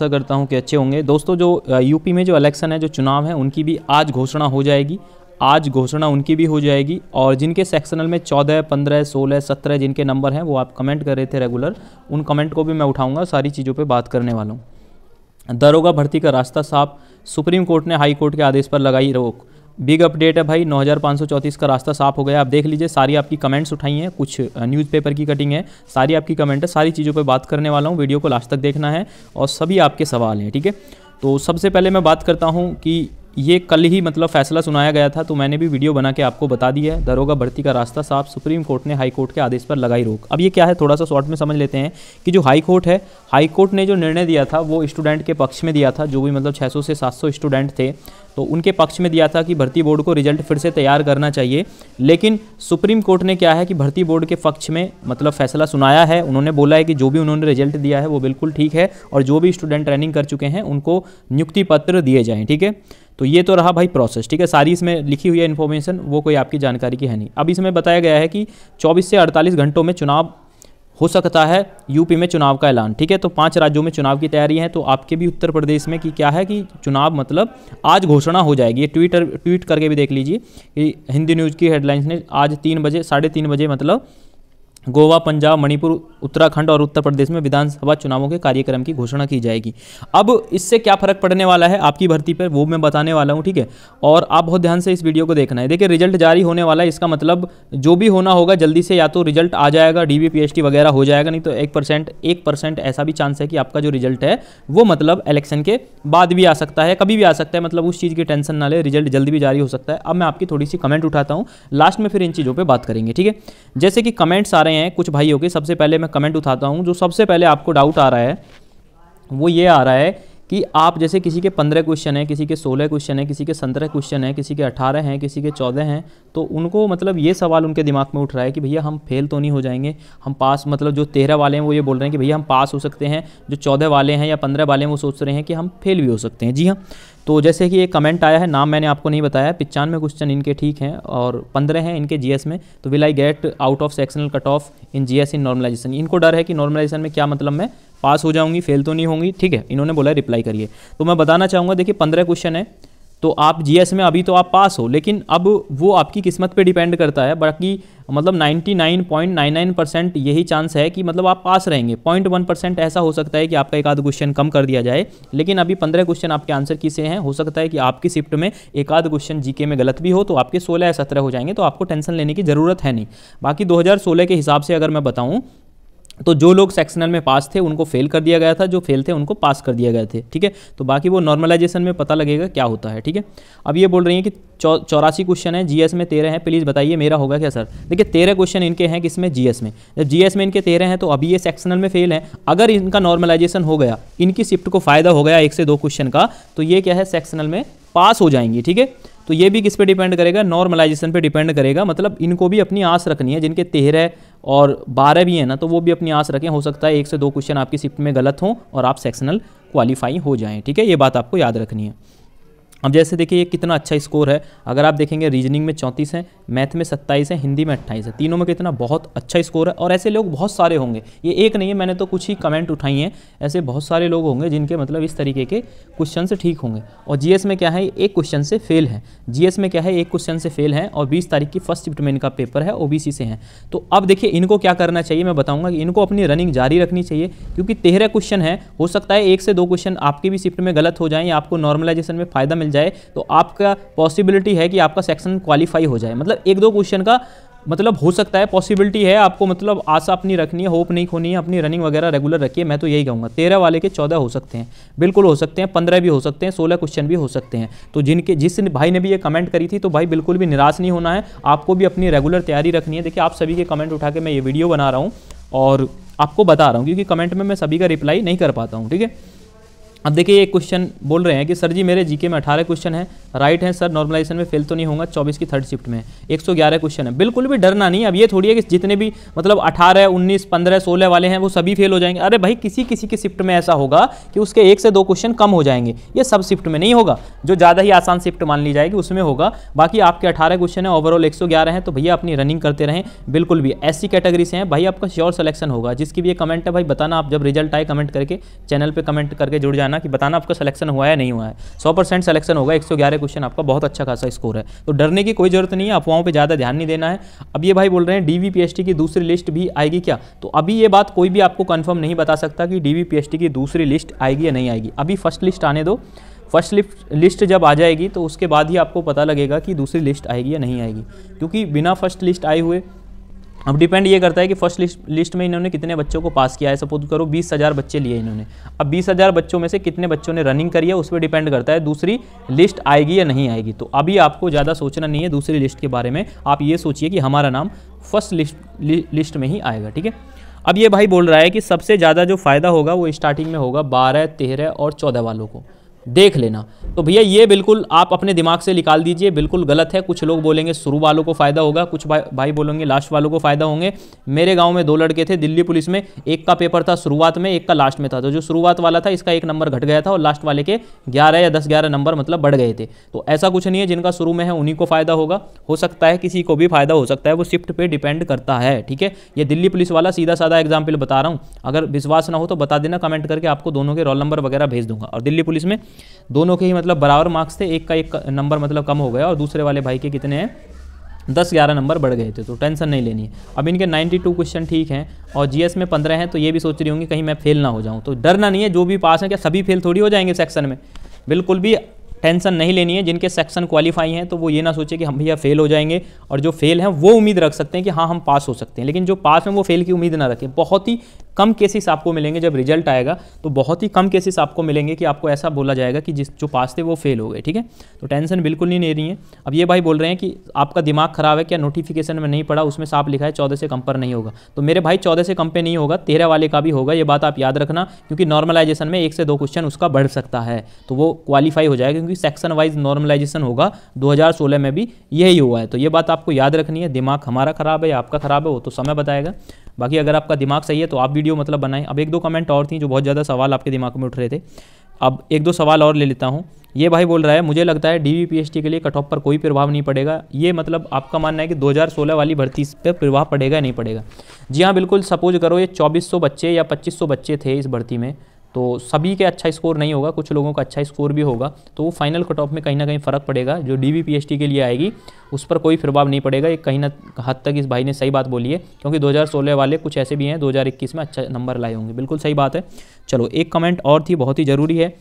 आशा करता हूँ कि अच्छे होंगे दोस्तों जो यूपी में जो इलेक्शन है जो चुनाव है उनकी भी आज घोषणा हो जाएगी आज घोषणा उनकी भी हो जाएगी और जिनके सेक्शनल में चौदह पंद्रह सोलह सत्रह जिनके नंबर हैं वो आप कमेंट कर रहे थे रेगुलर उन कमेंट को भी मैं उठाऊंगा सारी चीज़ों पे बात करने वाला हूँ दरोगा भर्ती का रास्ता साफ सुप्रीम कोर्ट ने हाई कोर्ट के आदेश पर लगाई रोक बिग अपडेट है भाई 9534 का रास्ता साफ हो गया आप देख लीजिए सारी आपकी कमेंट्स उठाई हैं कुछ न्यूज़पेपर की कटिंग है सारी आपकी कमेंट है सारी चीज़ों पर बात करने वाला हूँ वीडियो को लास्ट तक देखना है और सभी आपके सवाल हैं ठीक है तो सबसे पहले मैं बात करता हूँ कि ये कल ही मतलब फैसला सुनाया गया था तो मैंने भी वीडियो बना के आपको बता दिया है दरोगा भर्ती का रास्ता साफ सुप्रीम कोर्ट ने हाई कोर्ट के आदेश पर लगाई रोक अब ये क्या है थोड़ा सा शॉर्ट में समझ लेते हैं कि जो हाई कोर्ट है हाई कोर्ट ने जो निर्णय दिया था वो स्टूडेंट के पक्ष में दिया था जो भी मतलब 600 से 700 स्टूडेंट थे तो उनके पक्ष में दिया था कि भर्ती बोर्ड को रिजल्ट फिर से तैयार करना चाहिए लेकिन सुप्रीम कोर्ट ने क्या है कि भर्ती बोर्ड के पक्ष में मतलब फैसला सुनाया है उन्होंने बोला है कि जो भी उन्होंने रिजल्ट दिया है वो बिल्कुल ठीक है और जो भी स्टूडेंट ट्रेनिंग कर चुके हैं उनको नियुक्ति पत्र दिए जाएँ ठीक है तो ये तो रहा भाई प्रोसेस ठीक है सारी इसमें लिखी हुई है इन्फॉर्मेशन वो कोई आपकी जानकारी की है नहीं अब इसमें बताया गया है कि 24 से 48 घंटों में चुनाव हो सकता है यूपी में चुनाव का ऐलान ठीक है तो पांच राज्यों में चुनाव की तैयारी है तो आपके भी उत्तर प्रदेश में कि क्या है कि चुनाव मतलब आज घोषणा हो जाएगी ये ट्वीटर ट्वीट करके भी देख लीजिए कि हिंदी न्यूज़ की हेडलाइंस ने आज तीन बजे साढ़े तीन बजे मतलब गोवा पंजाब मणिपुर उत्तराखंड और उत्तर प्रदेश में विधानसभा चुनावों के कार्यक्रम की घोषणा की जाएगी अब इससे क्या फर्क पड़ने वाला है आपकी भर्ती पर वो मैं बताने वाला हूँ ठीक है और आप बहुत ध्यान से इस वीडियो को देखना है देखिए रिजल्ट जारी होने वाला है इसका मतलब जो भी होना होगा जल्दी से या तो रिजल्ट आ जाएगा डी बी वगैरह हो जाएगा नहीं तो एक परसेंट एक परसेंट ऐसा भी चांस है कि आपका जो रिजल्ट है वो मतलब इलेक्शन के बाद भी आ सकता है कभी भी आ सकता है मतलब उस चीज़ की टेंशन ना ले रिजल्ट जल्दी भी जारी हो सकता है अब मैं आपकी थोड़ी सी कमेंट उठाता हूँ लास्ट में फिर इन चीज़ों पर बात करेंगे ठीक है जैसे कि कमेंट्स आ रहे आए हैं कुछ भाइयों के सबसे पहले मैं कमेंट उठाता हूँ जो सबसे पहले आपको डाउट आ रहा है वो ये आ रहा है कि आप जैसे किसी के पंद्रह क्वेश्चन हैं किसी के सोलह क्वेश्चन हैं किसी के सत्रह क्वेश्चन हैं किसी के अठारह हैं किसी के चौदह हैं तो उनको मतलब ये सवाल उनके दिमाग में उठ रहा है कि भैया हम फेल तो नहीं हो जाएंगे हम पास मतलब जो तेरह वाले हैं वो ये बोल रहे हैं कि भैया हम पास हो सकते हैं जो चौदह वाले हैं या पंद्रह वाले हैं वो सोच रहे हैं कि हम फेल भी हो सकते हैं जी हाँ तो जैसे कि एक कमेंट आया है नाम मैंने आपको नहीं बताया पिचानवे क्वेश्चन इनके ठीक हैं और पंद्रह हैं इनके जीएस में तो will I get out of sectional cut off in GS in normalisation इनको डर है कि नॉर्मलाइजेशन में क्या मतलब मैं पास हो जाऊंगी फेल तो नहीं होंगी ठीक है इन्होंने बोला रिप्लाई करिए तो मैं बताना चाहूँगा देखिए पंद्रह क्वेश्चन है तो आप जी में अभी तो आप पास हो लेकिन अब वो आपकी किस्मत पे डिपेंड करता है बाकी मतलब 99.99 परसेंट यही चांस है कि मतलब आप पास रहेंगे पॉइंट वन परसेंट ऐसा हो सकता है कि आपका एक आध क्वेश्चन कम कर दिया जाए लेकिन अभी पंद्रह क्वेश्चन आपके आंसर किसे हैं हो सकता है कि आपकी शिफ्ट में एक आध क्वेश्चन जीके में गलत भी हो तो आपके सोलह या सत्रह हो जाएंगे तो आपको टेंशन लेने की ज़रूरत है नहीं बाकी दो के हिसाब से अगर मैं बताऊँ तो जो लोग सेक्शनल में पास थे उनको फेल कर दिया गया था जो फेल थे उनको पास कर दिया गया थे ठीक है तो बाकी वो नॉर्मलाइजेशन में पता लगेगा क्या होता है ठीक है अब ये बोल रही है कि चौ चौरासी क्वेश्चन है जीएस में तेरह हैं प्लीज़ बताइए मेरा होगा क्या सर देखिए तेरह क्वेश्चन इनके हैं किसमें जीएस में जब जीएस में इनके तेरह हैं तो अभी ये सेक्शनल में फेल हैं अगर इनका नॉर्मलाइजेशन हो गया इनकी शिफ्ट को फ़ायदा हो गया एक से दो क्वेश्चन का तो ये क्या है सेक्शनल में पास हो जाएंगी ठीक है तो ये भी किस पे डिपेंड करेगा नॉर्मलाइजेशन पे डिपेंड करेगा मतलब इनको भी अपनी आस रखनी है जिनके तेरह और बारह भी हैं ना तो वो भी अपनी आस रखें हो सकता है एक से दो क्वेश्चन आपकी शिफ्ट में गलत हों और आप सेक्शनल क्वालिफाई हो जाएँ ठीक है ये बात आपको याद रखनी है अब जैसे देखिए ये कितना अच्छा स्कोर है अगर आप देखेंगे रीजनिंग में चौंतीस है मैथ में सत्ताईस है हिंदी में अट्ठाईस है तीनों में कितना बहुत अच्छा स्कोर है और ऐसे लोग बहुत सारे होंगे ये एक नहीं है मैंने तो कुछ ही कमेंट उठाई हैं ऐसे बहुत सारे लोग होंगे जिनके मतलब इस तरीके के क्वेश्चन से ठीक होंगे और जीएस में क्या है एक क्वेश्चन से फेल है जीएस में क्या है एक क्वेश्चन से फेल है और बीस तारीख की फर्स्ट शिफ्ट में इनका पेपर है ओ से है तो अब देखिए इनको क्या करना चाहिए मैं बताऊँगा कि इनको अपनी रनिंग जारी रखनी चाहिए क्योंकि तेरह क्वेश्चन है हो सकता है एक से दो क्वेश्चन आपके भी शिफ्ट में गलत हो जाए आपको नॉर्मलाइजेशन में फ़ायदा मिल जाए तो आपका पॉसिबिलिटी है कि आपका सेक्शन क्वालिफाई हो जाए मतलब एक दो क्वेश्चन का मतलब हो सकता है पॉसिबिलिटी है आपको मतलब आशा अपनी रखनी है होप नहीं खोनी है अपनी रनिंग वगैरह रेगुलर रखिए मैं तो यही कहूँगा तेरह वाले के चौदह हो सकते हैं बिल्कुल हो सकते हैं पंद्रह भी हो सकते हैं सोलह क्वेश्चन भी हो सकते हैं तो जिनके जिस भाई ने भी ये कमेंट करी थी तो भाई बिल्कुल भी निराश नहीं होना है आपको भी अपनी रेगुलर तैयारी रखनी है देखिए आप सभी के कमेंट उठा के मैं ये वीडियो बना रहा हूँ और आपको बता रहा हूँ क्योंकि कमेंट में मैं सभी का रिप्लाई नहीं कर पाता हूँ ठीक है अब देखिए ये क्वेश्चन बोल रहे हैं कि सर जी मेरे जीके में अठारह क्वेश्चन है राइट है सर नॉर्मलाइजेशन में फेल तो नहीं होगा चौबीस की थर्ड शिफ्ट में एक सौ ग्यारह क्वेश्चन है बिल्कुल भी डरना नहीं अब ये थोड़ी है कि जितने भी मतलब अठारह उन्नीस पंद्रह सोलह वाले हैं वो सभी फेल हो जाएंगे अरे भाई किसी किसी के शिफ्ट में ऐसा होगा कि उसके एक से दो क्वेश्चन कम हो जाएंगे ये सब शिफ्ट में नहीं होगा जो ज़्यादा ही आसान शिफ्ट मान ली जाएगी उसमें होगा बाकी आपके अठारह क्वेश्चन है ओवरऑल एक हैं तो भैया अपनी रनिंग करते रहें बिल्कुल भी ऐसी कैटेगरी से हैं भाई आपका श्योर सलेक्शन होगा जिसकी भी ये कमेंट है भाई बताना आप जब रिजल्ट आए कमेंट करके चैनल पर कमेंट करके जुड़ जाना बताना कि बताना आपका सिलेक्शन हुआ है नहीं हुआ है सौ परसेंट सिलेक्शन होगा एक सौ ग्यारह क्वेश्चन आपका बहुत अच्छा खासा स्कोर है तो डरने की कोई जरूरत नहीं है अफवाहों पर ज़्यादा ध्यान नहीं देना है अब ये भाई बोल रहे हैं डी की दूसरी लिस्ट भी आएगी क्या तो अभी ये बात कोई भी आपको कन्फर्म नहीं बता सकता कि डी की दूसरी लिस्ट आएगी या नहीं आएगी अभी फर्स्ट लिस्ट आने दो फर्स्ट लिस्ट जब आ जाएगी तो उसके बाद ही आपको पता लगेगा कि दूसरी लिस्ट आएगी या नहीं आएगी क्योंकि बिना फर्स्ट लिस्ट आए हुए अब डिपेंड ये करता है कि फर्स्ट लिस्ट लिस्ट में इन्होंने कितने बच्चों को पास किया है सपोज करो बीस हज़ार बच्चे लिए इन्होंने अब बीस हज़ार बच्चों में से कितने बच्चों ने रनिंग करी है उस पर डिपेंड करता है दूसरी लिस्ट आएगी या नहीं आएगी तो अभी आपको ज़्यादा सोचना नहीं है दूसरी लिस्ट के बारे में आप ये सोचिए कि हमारा नाम फर्स्ट लिस्ट लि, लिस्ट में ही आएगा ठीक है अब ये भाई बोल रहा है कि सबसे ज़्यादा जो फ़ायदा होगा वो स्टार्टिंग में होगा बारह तेरह और चौदह वालों को देख लेना तो भैया ये बिल्कुल आप अपने दिमाग से निकाल दीजिए बिल्कुल गलत है कुछ लोग बोलेंगे शुरू वालों को फ़ायदा होगा कुछ भाई भाई बोलेंगे लास्ट वालों को फ़ायदा होंगे मेरे गांव में दो लड़के थे दिल्ली पुलिस में एक का पेपर था शुरुआत में एक का लास्ट में था तो जो शुरुआत वाला था इसका एक नंबर घट गया था और लास्ट वाले के ग्यारह या दस ग्यारह नंबर मतलब बढ़ गए थे तो ऐसा कुछ नहीं है जिनका शुरू में है उन्हीं को फ़ायदा होगा हो सकता है किसी को भी फ़ायदा हो सकता है वो शिफ्ट पर डिपेंड करता है ठीक है ये दिल्ली पुलिस वाला सीधा साधा एग्जाम्पल बता रहा हूँ अगर विश्वास ना हो तो बता देना कमेंट करके आपको दोनों के रोल नंबर वगैरह भेज दूंगा और दिल्ली पुलिस में दोनों के ही मतलब बराबर मार्क्स थे एक का एक नंबर मतलब कम हो गया और दूसरे वाले भाई के कितने हैं दस ग्यारह नंबर बढ़ गए थे तो टेंशन नहीं लेनी है अब इनके 92 क्वेश्चन ठीक हैं और जीएस में 15 हैं तो ये भी सोच रही होंगी कहीं मैं फेल ना हो जाऊं तो डरना नहीं है जो भी पास हैं क्या सभी फेल थोड़ी हो जाएंगे सेक्शन में बिल्कुल भी टेंशन नहीं लेनी है जिनके सेक्शन क्वालिफाई हैं तो वो ये ना सोचे कि हम भैया फेल हो जाएंगे और जो फेल हैं वो उम्मीद रख सकते हैं कि हाँ हम पास हो सकते हैं लेकिन जो पास हैं वो फेल की उम्मीद ना रखें बहुत ही कम केसेस आपको मिलेंगे जब रिजल्ट आएगा तो बहुत ही कम केसेस आपको मिलेंगे कि आपको ऐसा बोला जाएगा कि जिस जो पास थे वो फेल हो गए ठीक है तो टेंशन बिल्कुल नहीं ले रही है अब ये भाई बोल रहे हैं कि आपका दिमाग खराब है क्या नोटिफिकेशन में नहीं पड़ा उसमें साफ लिखा है चौदह से कम पर नहीं होगा तो मेरे भाई चौदह से कम पे नहीं होगा तेरह वाले का भी होगा ये बात आप याद रखना क्योंकि नॉर्मलाइजेशन में एक से दो क्वेश्चन उसका बढ़ सकता है तो वो क्वालिफाई हो जाएगा क्योंकि सेक्शन वाइज नॉर्मलाइजेशन होगा दो में भी यही हुआ है तो ये बात आपको याद रखनी है दिमाग हमारा खराब है या आपका खराब है वो तो समय बताएगा बाकी अगर आपका दिमाग सही है तो आप वीडियो मतलब बनाएं अब एक दो कमेंट और थी जो बहुत ज़्यादा सवाल आपके दिमाग में उठ रहे थे अब एक दो सवाल और ले लेता हूँ ये भाई बोल रहा है मुझे लगता है डी वी के लिए कट ऑफ पर कोई प्रभाव नहीं पड़ेगा ये मतलब आपका मानना है कि 2016 वाली भर्ती पर प्रभाव पड़ेगा या नहीं पड़ेगा जी हाँ बिल्कुल सपोज करो ये 2400 बच्चे या 2500 बच्चे थे इस भर्ती में तो सभी के अच्छा स्कोर नहीं होगा कुछ लोगों का अच्छा स्कोर भी होगा तो वो फाइनल कट ऑफ में कहीं ना कहीं फ़र्क पड़ेगा जो डी पीएचडी के लिए आएगी उस पर कोई प्रभाव नहीं पड़ेगा ये कहीं ना हद तक इस भाई ने सही बात बोली है क्योंकि 2016 वाले कुछ ऐसे भी हैं 2021 में अच्छा नंबर लाए होंगे बिल्कुल सही बात है चलो एक कमेंट और थी बहुत ही ज़रूरी है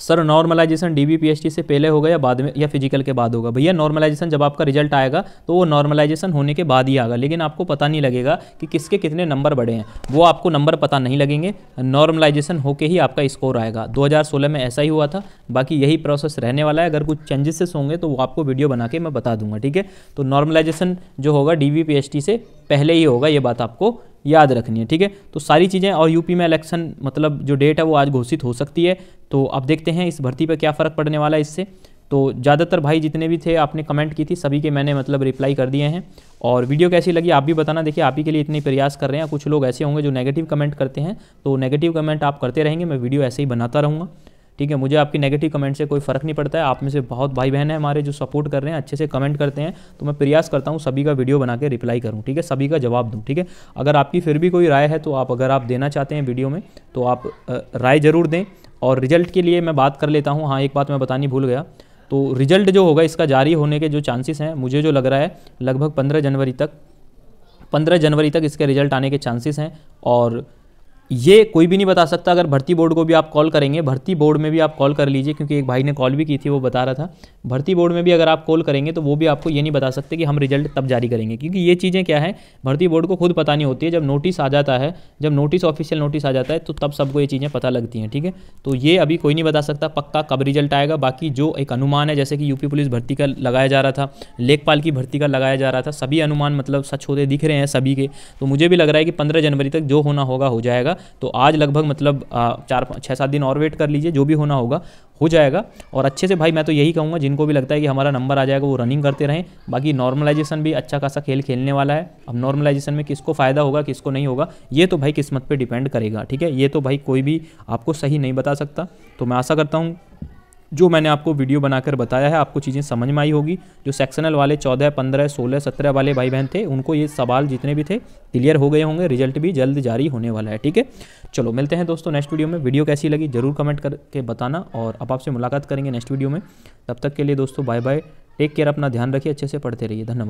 सर नॉर्मलाइजेशन डी बी से पहले होगा या बाद में या फिजिकल के बाद होगा भैया नॉर्मलाइजेशन जब आपका रिजल्ट आएगा तो वो नॉर्मलाइजेशन होने के बाद ही आएगा लेकिन आपको पता नहीं लगेगा कि किसके कितने नंबर बढ़े हैं वो आपको नंबर पता नहीं लगेंगे नॉर्मलाइजेशन होके ही आपका स्कोर आएगा 2016 में ऐसा ही हुआ था बाकी यही प्रोसेस रहने वाला है अगर कुछ चेंजेसेस होंगे तो वो आपको वीडियो बना के मैं बता दूंगा ठीक है तो नॉर्मलाइजेशन जो होगा डी से पहले ही होगा ये बात आपको याद रखनी है ठीक है तो सारी चीज़ें और यूपी में इलेक्शन मतलब जो डेट है वो आज घोषित हो सकती है तो अब देखते हैं इस भर्ती पर क्या फ़र्क पड़ने वाला है इससे तो ज़्यादातर भाई जितने भी थे आपने कमेंट की थी सभी के मैंने मतलब रिप्लाई कर दिए हैं और वीडियो कैसी लगी आप भी बताना देखिए आप ही के लिए इतने प्रयास कर रहे हैं कुछ लोग ऐसे होंगे जो नेगेटिव कमेंट करते हैं तो नेगेटिव कमेंट आप करते रहेंगे मैं वीडियो ऐसे ही बनाता रहूँगा ठीक है मुझे आपकी नेगेटिव कमेंट से कोई फ़र्क नहीं पड़ता है आप में से बहुत भाई बहन है हमारे जो सपोर्ट कर रहे हैं अच्छे से कमेंट करते हैं तो मैं प्रयास करता हूँ सभी का वीडियो बना के रिप्लाई करूँ ठीक है सभी का जवाब दूँ ठीक है अगर आपकी फिर भी कोई राय है तो आप अगर आप देना चाहते हैं वीडियो में तो आप राय ज़रूर दें और रिजल्ट के लिए मैं बात कर लेता हूँ हाँ एक बात मैं बतानी भूल गया तो रिजल्ट जो होगा इसका जारी होने के जो चांसेस हैं मुझे जो लग रहा है लगभग पंद्रह जनवरी तक पंद्रह जनवरी तक इसके रिजल्ट आने के चांसेस हैं और ये कोई भी नहीं बता सकता अगर भर्ती बोर्ड को भी आप कॉल करेंगे भर्ती बोर्ड में भी आप कॉल कर लीजिए क्योंकि एक भाई ने कॉल भी की थी वो बता रहा था भर्ती बोर्ड में भी अगर आप कॉल करेंगे तो वो भी आपको ये नहीं बता सकते कि हम रिजल्ट तब जारी करेंगे क्योंकि ये चीज़ें क्या है भर्ती बोर्ड को खुद पता नहीं होती है जब नोटिस आ जाता है जब नोटिस ऑफिशियल नोटिस आ जाता है तो तब सबको ये चीज़ें पता लगती हैं ठीक है तो ये अभी कोई नहीं बता सकता पक्का कब रिजल्ट आएगा बाकी जो एक अनुमान है जैसे कि यूपी पुलिस भर्ती का लगाया जा रहा था लेखपाल की भर्ती का लगाया जा रहा था सभी अनुमान मतलब सच होते दिख रहे हैं सभी के तो मुझे भी लग रहा है कि पंद्रह जनवरी तक जो होना होगा हो जाएगा तो आज लगभग मतलब चार छः सात दिन और वेट कर लीजिए जो भी होना होगा हो जाएगा और अच्छे से भाई मैं तो यही कहूँगा जिनको भी लगता है कि हमारा नंबर आ जाएगा वो रनिंग करते रहें बाकी नॉर्मलाइजेशन भी अच्छा खासा खेल खेलने वाला है अब नॉर्मलाइजेशन में किसको फ़ायदा होगा किसको नहीं होगा ये तो भाई किस्मत पर डिपेंड करेगा ठीक है ये तो भाई कोई भी आपको सही नहीं बता सकता तो मैं आशा करता हूँ जो मैंने आपको वीडियो बनाकर बताया है आपको चीज़ें समझ में आई होगी जो सेक्शनल वाले चौदह पंद्रह सोलह सत्रह वाले भाई बहन थे उनको ये सवाल जितने भी थे क्लियर हो गए होंगे रिजल्ट भी जल्द जारी होने वाला है ठीक है चलो मिलते हैं दोस्तों नेक्स्ट वीडियो में वीडियो कैसी लगी जरूर कमेंट करके बताना और अब आपसे मुलाकात करेंगे नेक्स्ट वीडियो में तब तक के लिए दोस्तों बाय बाय टेक केयर अपना ध्यान रखिए अच्छे से पढ़ते रहिए धन्यवाद